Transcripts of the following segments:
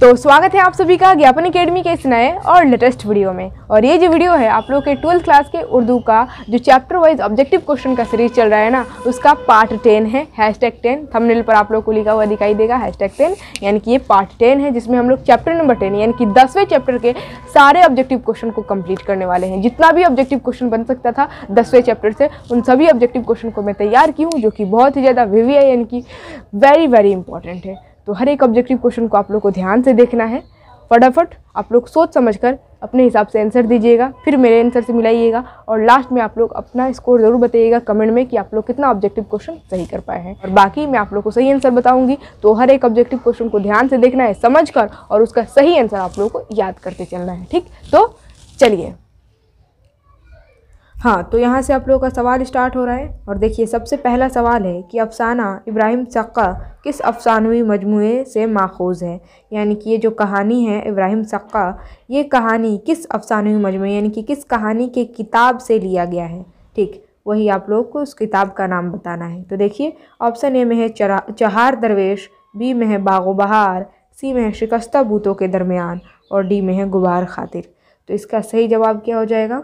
तो स्वागत है आप सभी का ज्ञापन अकेडमी के इस नए और लेटेस्ट वीडियो में और ये जो वीडियो है आप लोग के ट्वेल्थ क्लास के उर्दू का जो चैप्टर वाइज ऑब्जेक्टिव क्वेश्चन का सीरीज चल रहा है ना उसका पार्ट टेन है हैश टैग टेन थमनेल पर आप लोग को लिखा हुआ दिखाई देगा हैश टैग टेन यानी कि ये पार्ट टेन है जिसमें हम लोग चैप्टर नंबर टेन यानी कि दसवें चैप्टर के सारे ऑब्जेक्टिव क्वेश्चन को कम्प्लीट करने वाले हैं जितना भी ऑब्जेक्टिव क्वेश्चन बन सकता था दसवें चैप्टर से उन सभी ऑब्जेक्टिव क्वेश्चन को मैं तैयार की हूँ जो कि बहुत ही ज़्यादा है यानी कि वेरी वेरी इंपॉर्टेंट है तो हर एक ऑब्जेक्टिव क्वेश्चन को आप लोग को ध्यान से देखना है फटाफट आप लोग सोच समझ कर अपने हिसाब से आंसर दीजिएगा फिर मेरे आंसर से मिलाइएगा और लास्ट में आप लोग अपना स्कोर ज़रूर बताइएगा कमेंट में कि आप लोग कितना ऑब्जेक्टिव क्वेश्चन सही कर पाए हैं और बाकी मैं आप लोग को सही आंसर बताऊंगी तो हर एक ऑब्जेक्टिव क्वेश्चन को ध्यान से देखना है समझ कर और उसका सही आंसर आप लोग को याद करते चलना है ठीक तो चलिए हाँ तो यहाँ से आप लोगों का सवाल स्टार्ट हो रहा है और देखिए सबसे पहला सवाल है कि अफसाना इब्राहिम सक्का किस अफसानवी मजमू से माखूज़ है यानी कि ये जो कहानी है इब्राहिम सक्का ये कहानी किस अफसानवी मजमू यानी कि किस कहानी के किताब से लिया गया है ठीक वही आप लोग को उस किताब का नाम बताना है तो देखिए ऑप्शन ए में है चरा चहार दरवेश बी में है बाग बहार सी में है शिकस्ता बूतों के दरमियान और डी में है गुबार खातिर तो इसका सही जवाब क्या हो जाएगा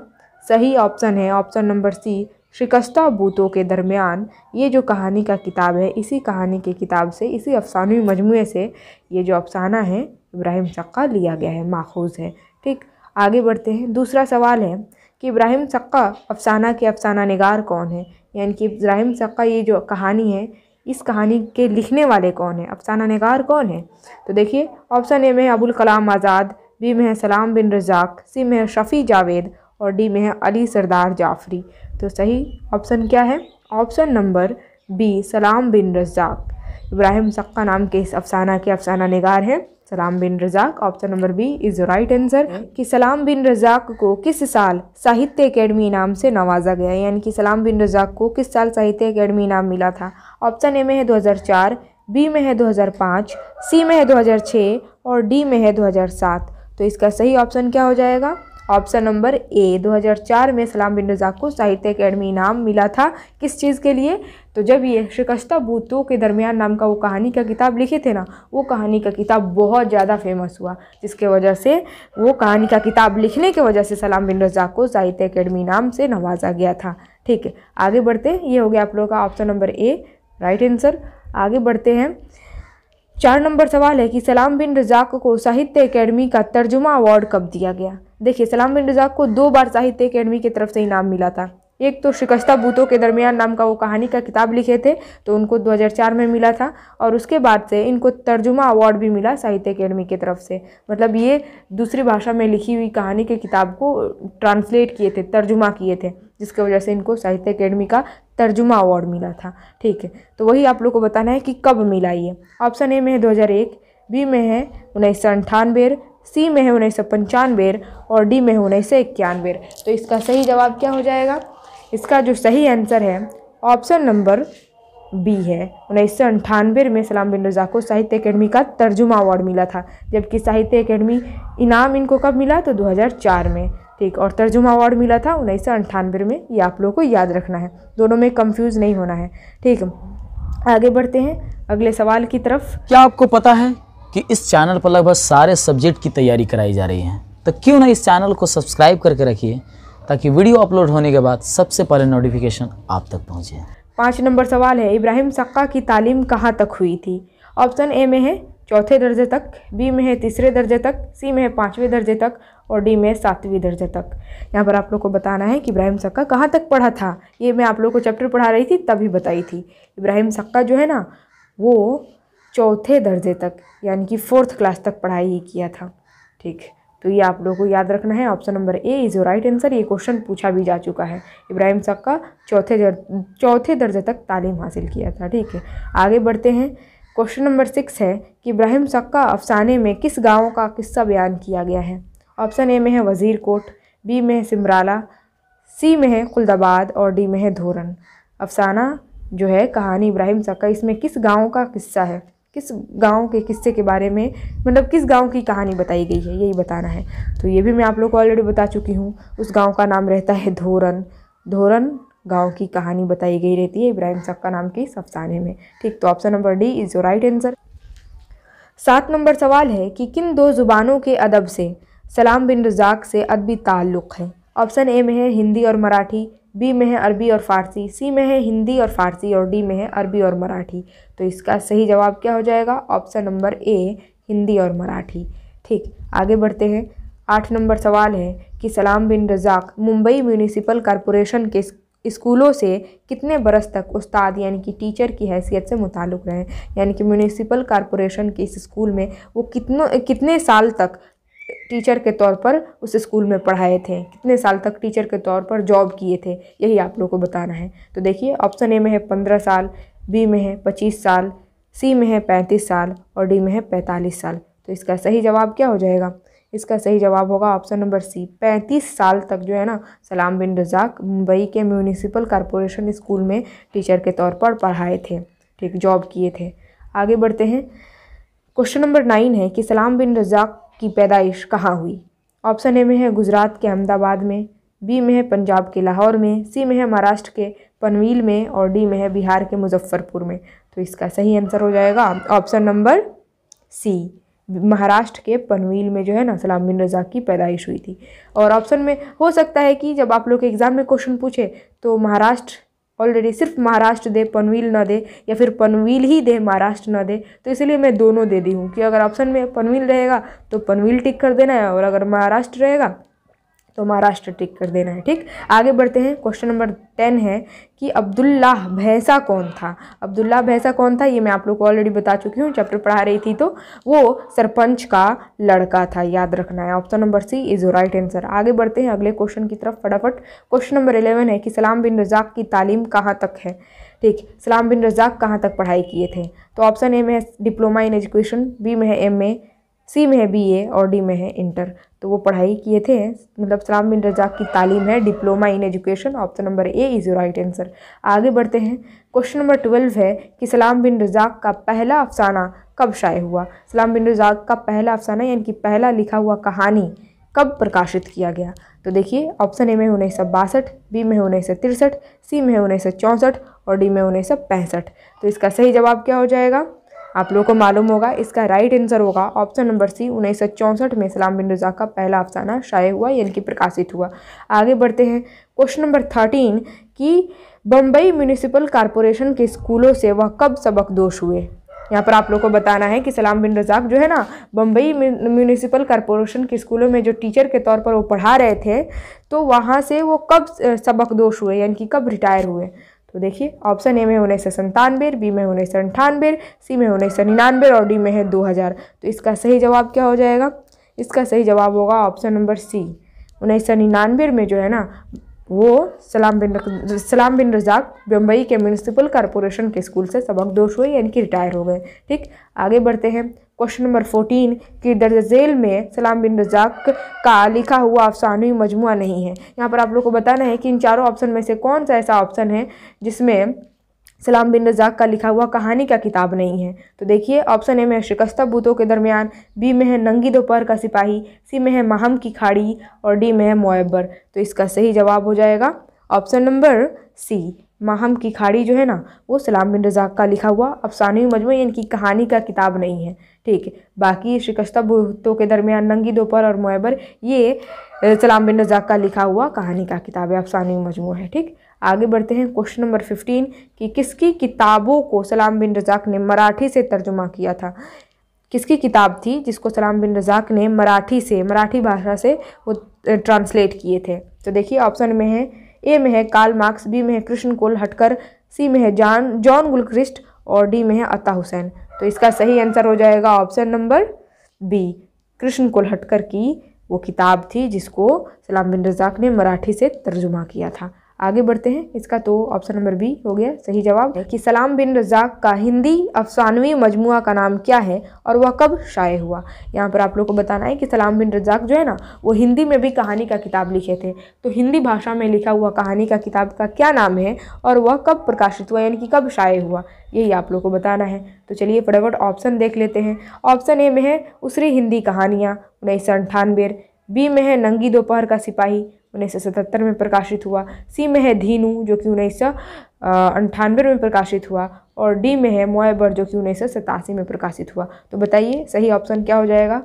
सही ऑप्शन है ऑप्शन नंबर सी शिकस्ता बूतों के दरमियान ये जो कहानी का किताब है इसी कहानी के किताब से इसी अफसानवी मजमू से ये जो अफसाना है इब्राहिम सक्का लिया गया है माखूज है ठीक आगे बढ़ते हैं दूसरा सवाल है कि इब्राहिम सक्का अफसाना के अफसाना नगार कौन है यानी कि इब्राहिम सक्का ये जो कहानी है इस कहानी के लिखने वाले कौन है अफसाना नगार कौन है तो देखिए ऑप्शन ए में अबुल कलाम आज़ाद बी में है सलाम बिन रज़ाक सी में है शफ़ी जावेद और डी में है अली सरदार जाफरी तो सही ऑप्शन क्या है ऑप्शन नंबर बी सलाम बिन रज़ाक इब्राहिम सक्का नाम के इस अफसाना के अफसाना नगार हैं Salam Bin Razzaq option number B is right answer कि सलाम बिन रज़ाक को किस साल साहित्य अकेडमी इनाम से नवाजा गया यानी कि सलाम बिन रज़ाक को किस साल साहित्य अकेडमी इनाम मिला था ऑप्शन ए में है 2004 बी में है 2005 सी में है 2006 और डी में है 2007 तो इसका सही ऑप्शन क्या हो जाएगा ऑप्शन नंबर ए 2004 में सलाम बिन रजाक को साहित्य अकेडमी इनाम मिला था किस चीज़ के लिए तो जब ये शिकस्ता बूतों के दरमियान नाम का वो कहानी का किताब लिखे थे ना वो कहानी का किताब बहुत ज़्यादा फेमस हुआ जिसके वजह से वो कहानी का किताब लिखने की वजह से सलाम बिन रजाक को साहित्य अकेडमी इनाम से नवाजा गया था ठीक है आगे बढ़ते ये हो गया आप लोगों का option number A right answer आगे बढ़ते हैं चार नंबर सवाल है कि सलाम बिन रजाक को साहित्य अकेडमी का तर्जुमा अवार्ड कब दिया गया देखिए सलाम बिन रजाक को दो बार साहित्य अकेडमी की तरफ से इनाम मिला था एक तो शिकस्ता बूतों के दरमियान नाम का वो कहानी का किताब लिखे थे तो उनको 2004 में मिला था और उसके बाद से इनको तर्जुमा अवार्ड भी मिला साहित्य अकेडमी की तरफ से मतलब ये दूसरी भाषा में लिखी हुई कहानी के किताब को ट्रांसलेट किए थे तर्जुमा किए थे जिसकी वजह से इनको साहित्य अकेडमी का तर्जुमा अवार्ड मिला था ठीक है तो वही आप लोग को बताना है कि कब मिला ये ऑप्शन ए में है दो बी में है उन्नीस सौ अंठानवे सी में है उन्नीस सौ पंचानवे और डी में है उन्नीस सौ इक्यानवे तो इसका सही जवाब क्या हो जाएगा इसका जो सही आंसर है ऑप्शन नंबर बी है उन्नीस सौ अंठानवे में सलाम बिन रजा को साहित्य अकेडमी का तर्जुमा अवार्ड मिला था जबकि साहित्य अकेडमी इनाम इनको कब मिला तो 2004 में ठीक और तर्जुमा अवार्ड मिला था उन्नीस सौ अंठानवे में ये आप लोगों को याद रखना है दोनों में कंफ्यूज नहीं होना है ठीक आगे बढ़ते हैं अगले सवाल की तरफ क्या आपको पता है कि इस चैनल पर लगभग सारे सब्जेक्ट की तैयारी कराई जा रही है तो क्यों ना इस चैनल को सब्सक्राइब करके रखिए ताकि वीडियो अपलोड होने के बाद सबसे पहले नोटिफिकेशन आप तक पहुँचे पाँच नंबर सवाल है इब्राहिम सक्का की तालीम कहाँ तक हुई थी ऑप्शन ए में है चौथे दर्जे तक बी में है तीसरे दर्जे तक सी में है पाँचवें दर्जे तक और डी में है सातवीं दर्जे तक यहाँ पर आप लोग को बताना है कि इब्राहिम सक्का कहाँ तक पढ़ा था ये मैं आप लोग को चैप्टर पढ़ा रही थी तभी बताई थी इब्राहिम सक्का जो है ना वो चौथे दर्जे तक यानी कि फोर्थ क्लास तक पढ़ाई ही किया था ठीक है तो ये आप लोगों को याद रखना है option number A is right answer ये क्वेश्चन पूछा भी जा चुका है इब्राहिम शक का चौथे दर चौथे दर्जे तक तालीम हासिल किया था ठीक है आगे बढ़ते हैं क्वेश्चन नंबर सिक्स है कि इब्राहिम शक का अफसाने में किस गाँव का किस्सा बयान किया गया है ऑप्शन ए में है वज़ीर कोट बी में है सिमराला सी में है खुलदाबाद और डी में है धोरन अफसाना जो है कहानी इब्राहिम शक का इसमें किस गाँव का किस्सा है किस गांव के किस्से के बारे में मतलब किस गांव की कहानी बताई गई है यही बताना है तो ये भी मैं आप लोग को ऑलरेडी बता चुकी हूँ उस गांव का नाम रहता है धोरन धोरन गांव की कहानी बताई गई रहती है इब्राहिम सक्का नाम के अफसाने में ठीक तो option number D is your right answer सात नंबर सवाल है कि किन दो ज़ुबानों के अदब से सलाम बिन रजाक से अदबी ताल्लुक़ है ऑप्शन ए में है हिंदी और मराठी बी में है अरबी और फ़ारसी सी में है हिंदी और फ़ारसी और डी में है अरबी और मराठी तो इसका सही जवाब क्या हो जाएगा ऑप्शन नंबर ए हिंदी और मराठी ठीक आगे बढ़ते हैं आठ नंबर सवाल है कि सलाम बिन रज़ाक मुंबई म्यूनिसिपल कॉरपोरेशन के स्कूलों से कितने बरस तक उस्ताद यानी कि टीचर की हैसियत से मुताल्लुक़ रहे यानी कि म्यूनिसिपल कॉरपोरेशन के इस स्कूल में वो कितनों कितने साल तक टीचर के तौर पर उस स्कूल में पढ़ाए थे कितने साल तक टीचर के तौर पर जॉब किए थे यही आप लोग को बताना है तो देखिए ऑप्शन ए में है पंद्रह साल बी में है पच्चीस साल सी में है पैंतीस साल और डी में है पैंतालीस साल तो इसका सही जवाब क्या हो जाएगा इसका सही जवाब होगा ऑप्शन नंबर सी पैंतीस साल तक जो है ना सलाम बिन रजाक मुंबई के म्यूनिसिपल कॉरपोरेशन स्कूल में टीचर के तौर पर पढ़ाए थे ठीक जॉब किए थे आगे बढ़ते हैं क्वेश्चन नंबर नाइन है कि सलाम बिन रजाक की पैदाइश कहाँ हुई ऑप्शन ए में है गुजरात के अहमदाबाद में बी में है पंजाब के लाहौर में सी में है महाराष्ट्र के पनवील में और डी में है बिहार के मुजफ्फरपुर में तो इसका सही आंसर हो जाएगा ऑप्शन नंबर सी महाराष्ट्र के पनवील में जो है ना सलाम बिन रज़ा की पैदाइश हुई थी और ऑप्शन में हो सकता है कि जब आप लोग एग्ज़ाम में क्वेश्चन पूछे तो महाराष्ट्र ऑलरेडी सिर्फ महाराष्ट्र दे पनवील ना दे या फिर पनवील ही दे महाराष्ट्र ना दे तो इसलिए मैं दोनों दे दी हूँ कि अगर ऑप्शन में पनवील रहेगा तो पनवील टिक कर देना है और अगर महाराष्ट्र रहेगा तो महाराष्ट्र टिक कर देना है ठीक आगे बढ़ते हैं क्वेश्चन नंबर टेन है कि अब्दुल्ला भैंसा कौन था अब्दुल्लाह भैंसा कौन था ये मैं आप लोग को ऑलरेडी बता चुकी हूँ चैप्टर पढ़ा रही थी तो वो सरपंच का लड़का था याद रखना है option number C is right answer आगे बढ़ते हैं अगले क्वेश्चन की तरफ फटाफट क्वेश्चन नंबर इलेवन है कि सलाम बिन रजाक की तालीम कहाँ तक है ठीक सलाम बिन रजाक कहाँ तक पढ़ाई किए थे तो ऑप्शन ए में है डिप्लोमा इन एजुकेशन बी में है एम ए सी में है बी ए और डी में है इंटर तो वो पढ़ाई किए थे मतलब सलाम बिन रजाक की तालीम है diploma in education option number A is right answer आगे बढ़ते हैं क्वेश्चन नंबर ट्वेल्व है कि सलाम बिन रजाक का पहला अफसाना कब शाये हुआ सलाम बिन रजाक का पहला अफसाना यानी कि पहला लिखा हुआ कहानी कब प्रकाशित किया गया तो देखिए ऑप्शन ए में उन्नीस सौ बासठ बी में उन्नीस सौ तिरसठ सी में उन्नीस सौ चौंसठ और डी में उन्नीस सौ पैंसठ तो इसका सही जवाब क्या हो जाएगा आप लोगों को मालूम होगा इसका राइट आंसर होगा ऑप्शन नंबर सी उन्नीस में सलाम बिन रजा का पहला अफसाना शाये हुआ यानी कि प्रकाशित हुआ आगे बढ़ते हैं क्वेश्चन नंबर थर्टीन कि बम्बई म्यूनिसिपल कॉरपोरेशन के स्कूलों से वह कब सबक दोष हुए यहाँ पर आप लोग को बताना है कि सलाम बिन रजाक जो है ना बम्बई म्यूनिसिपल कॉरपोरेशन के स्कूलों में जो टीचर के तौर पर वो पढ़ा रहे थे तो वहाँ से वो कब सबक दोष हुए यानी कि कब रिटायर हुए तो देखिए ऑप्शन ए में उन्नीस सौ संतानवे बी में उन्नीस सौ अंठानवे सी में उन्नीस सौ निन्यानवे और डी में है दो हज़ार तो इसका सही जवाब क्या हो जाएगा इसका सही जवाब होगा ऑप्शन नंबर सी उन्नीस सौ निन्यानवे में जो है ना वो सलाम बिन सलाम बिन रजाक बम्बई के म्यूनसिपल कॉरपोरेशन के स्कूल से सबक दोष हुए यानी कि रिटायर हो गए ठीक आगे बढ़ते हैं क्वेश्चन नंबर फोर्टीन कि दर्ज झेल में सलाम बिन रजाक का लिखा हुआ अफसानवी मजमु नहीं है यहाँ पर आप लोग को बताना है कि इन चारों ऑप्शन में से कौन सा ऐसा ऑप्शन है जिसमें सलाम बिन रजाक का लिखा हुआ कहानी का किताब नहीं है तो देखिए ऑप्शन ए में शिकस्ता बूतों के दरमियान बी में है नंगी दोपहर का सिपाही सी में है महम की खाड़ी और डी में है मोयबर तो इसका सही जवाब हो जाएगा ऑप्शन नंबर सी माहम की खाड़ी जो है ना वो सलाम बिन रजाक का लिखा हुआ अफसानवी मजमू इनकी कहानी का किताब नहीं है ठीक है बाकी शिकस्ता बुतों के दरमियान नंगी दोपहर और मैबर ये सलाम बिन रजाक का लिखा हुआ कहानी का किताब है अफसानवी मजमू है ठीक आगे बढ़ते हैं क्वेश्चन नंबर फिफ्टीन कि किसकी किताबों को सलाम बिन रजाक ने मराठी से तर्जुमा किया था किसकी किताब थी जिसको सलाम बिन रजाक ने मराठी से मराठी भाषा से वो ट्रांसलेट किए थे तो देखिए ऑप्शन में है ए में है कार्ल मार्क्स बी में है कृष्ण कोल हटकर सी में है जॉन जॉन गुलक्रिस्ट और डी में है अता हुसैन तो इसका सही आंसर हो जाएगा ऑप्शन नंबर बी कृष्ण हटकर की वो किताब थी जिसको सलाम बिन रजाक ने मराठी से तर्जुमा किया था आगे बढ़ते हैं इसका तो ऑप्शन नंबर बी हो गया सही जवाब कि सलाम बिन रजाक का हिंदी अफसानवी मजमु का नाम क्या है और वह कब शाये हुआ यहाँ पर आप लोग को बताना है कि सलाम बिन रजाक जो है ना वो हिंदी में भी कहानी का किताब लिखे थे तो हिंदी भाषा में लिखा हुआ कहानी का किताब का क्या नाम है और वह कब प्रकाशित हुआ यानी कि कब शाये हुआ यही आप लोग को बताना है तो चलिए फटाफट ऑप्शन देख लेते हैं ऑप्शन ए में है उसरी हिंदी कहानियाँ उन्नीस सौ अंठानवे बी में है नंगी दोपहर का सिपाही उन्नीस में प्रकाशित हुआ सी में है धीनू जो कि उन्नीस अंठानवे में प्रकाशित हुआ और डी में है मोएबर जो कि उन्नीस में प्रकाशित हुआ तो बताइए सही ऑप्शन क्या हो जाएगा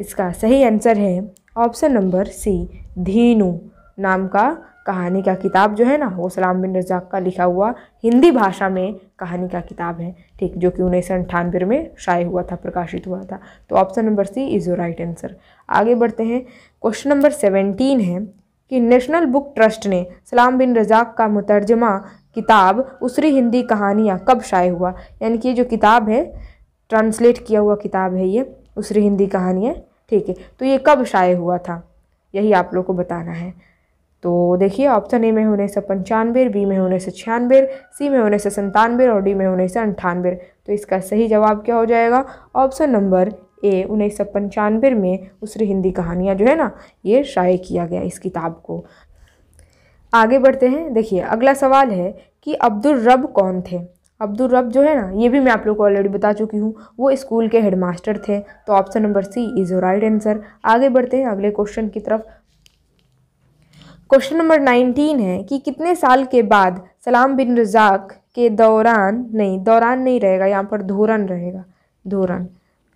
इसका सही आंसर है ऑप्शन नंबर सी धीनू नाम का कहानी का किताब जो है ना वो सलाम बिन रजाक का लिखा हुआ हिंदी भाषा में कहानी का किताब है ठीक जो कि उन्नीस सौ में शाये हुआ था प्रकाशित हुआ था तो option number C is your right answer आगे बढ़ते हैं क्वेश्चन नंबर सेवेंटीन है कि नेशनल बुक ट्रस्ट ने सलाम बिन रजाक का मुतरजमा किताब उसरी हिंदी कहानियाँ कब शाये हुआ यानी कि जो किताब है ट्रांसलेट किया हुआ किताब है ये उसरी हिंदी कहानियाँ ठीक है तो ये कब शाये हुआ था यही आप लोग को बताना है तो देखिए ऑप्शन ए में होने से पंचानवे बी में होने से छियानवे सी में होने से संतानवे और डी में होने से अंठानवे तो इसका सही जवाब क्या हो जाएगा ऑप्शन नंबर ए उन्नीस सौ पंचानवे में उस हिंदी कहानियाँ जो है ना ये शाये किया गया इस किताब को आगे बढ़ते हैं देखिए अगला सवाल है कि अब्दुल रब कौन थे अब्दुल रब जो है ना ये भी मैं आप लोग को ऑलरेडी बता चुकी हूँ वो स्कूल के हेडमास्टर थे तो option number C is right answer आगे बढ़ते हैं अगले क्वेश्चन की तरफ क्वेश्चन नंबर नाइनटीन है कि कितने साल के बाद सलाम बिन रजाक के दौरान नहीं दौरान नहीं रहेगा यहाँ पर धोरन रहेगा धोरन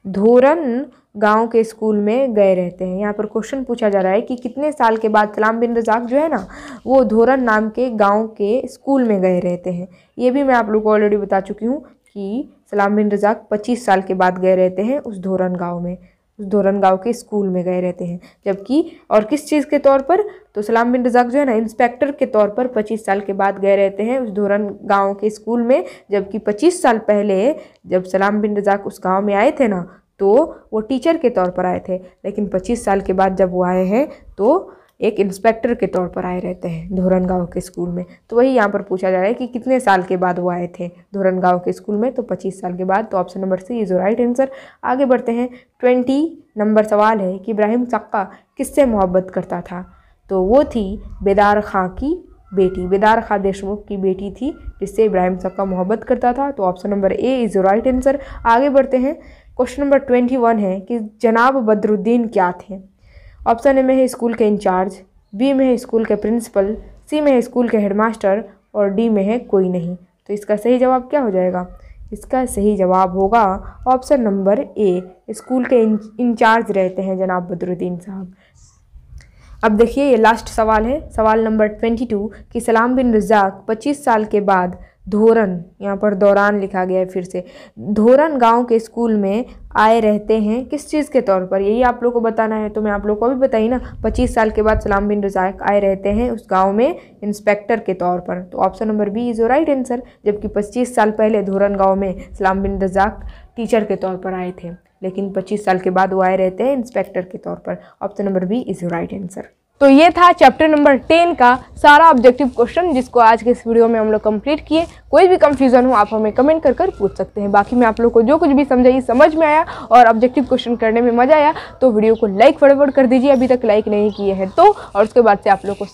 धोरन गांव के स्कूल में गए रहते हैं यहाँ पर क्वेश्चन पूछा जा रहा है कि कितने साल के बाद सलाम बिन रजाक जो है ना वो धोरन नाम के गांव के स्कूल में गए रहते हैं ये भी मैं आप लोग को ऑलरेडी बता चुकी हूँ कि सलाम बिन रजाक 25 साल के बाद गए रहते हैं उस धोरन गांव में धोरन गाँव के स्कूल में गए रहते हैं जबकि और किस चीज़ के तौर पर तो सलाम बिन रजाक जो है ना इंस्पेक्टर के तौर पर 25 साल के बाद गए रहते हैं उस धोरन गाँव के स्कूल में जबकि 25 साल पहले जब सलाम बिन रजाक उस गाँव में आए थे ना तो वो टीचर के तौर पर आए थे लेकिन पच्चीस साल के बाद जब वो आए हैं तो एक इंस्पेक्टर के तौर पर आए रहते हैं गाँव के स्कूल में तो वही यहाँ पर पूछा जा रहा है कि कितने साल के बाद वो आए थे गाँव के स्कूल में तो 25 साल के बाद तो option number C is right answer आगे बढ़ते हैं ट्वेंटी नंबर सवाल है कि इब्राहिम चक्का किससे मोहब्बत करता था तो वो थी बेदार खां की बेटी बेदार खां देशमुख की बेटी थी जिससे इब्राहिम चक्का मोहब्बत करता था तो option number A is right answer आगे बढ़ते हैं क्वेश्चन नंबर ट्वेंटी वन है कि जनाब बदरुद्दीन क्या थे ऑप्शन ए में है स्कूल के इंचार्ज बी में है स्कूल के प्रिंसिपल सी में है स्कूल के हेडमास्टर और डी में है कोई नहीं तो इसका सही जवाब क्या हो जाएगा इसका सही जवाब होगा ऑप्शन नंबर ए स्कूल के इंचार्ज रहते हैं जनाब बदरुद्दीन साहब अब देखिए ये लास्ट सवाल है सवाल नंबर ट्वेंटी टू कि सलाम बिन रजाक पच्चीस साल के बाद धोरन यहाँ पर दौरान लिखा गया है फिर से धोरन गांव के स्कूल में आए रहते हैं किस चीज़ के तौर पर यही आप लोग को बताना है तो मैं आप लोग को भी बताई ना पच्चीस साल के बाद सलाम बिन रजाक आए रहते हैं उस गांव में इंस्पेक्टर के तौर पर तो option number B is right answer जबकि पच्चीस साल पहले धोरन गाँव में सलाम बिन रजाक टीचर के तौर पर आए थे लेकिन पच्चीस साल के बाद वो आए रहते हैं इंस्पेक्टर के तौर पर option number B is right answer तो ये था चैप्टर नंबर टेन का सारा ऑब्जेक्टिव क्वेश्चन जिसको आज के इस वीडियो में हम लोग कंप्लीट किए कोई भी कंफ्यूजन हो आप हमें कमेंट कर कर पूछ सकते हैं बाकी मैं आप लोग को जो कुछ भी समझाई समझ में आया और ऑब्जेक्टिव क्वेश्चन करने में मज़ा आया तो वीडियो को लाइक फटाफट कर दीजिए अभी तक लाइक नहीं किए हैं तो और उसके बाद से आप लोग को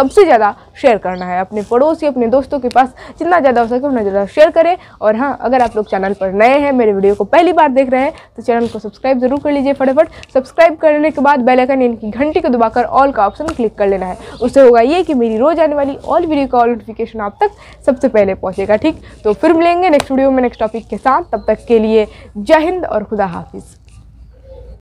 सबसे ज़्यादा शेयर करना है अपने पड़ोसी अपने दोस्तों के पास जितना ज़्यादा हो सके उतना ज़्यादा शेयर करें और हाँ अगर आप लोग चैनल पर नए हैं मेरे वीडियो को पहली बार देख रहे हैं तो चैनल को सब्सक्राइब जरूर कर लीजिए फटाफट सब्सक्राइब करने के बाद बेलाइकन इनकी घंटी को दबाकर ऑल का ऑप्शन क्लिक कर लेना है उससे होगा ये कि मेरी रोज़ आने वाली ऑल वीडियो का नोटिफिकेशन आप तक सबसे पहले पहुँचेगा ठीक तो फिर मिलेंगे नेक्स्ट वीडियो में नेक्स्ट टॉपिक के साथ तब तक के लिए जय हिंद और खुदा हाफिज़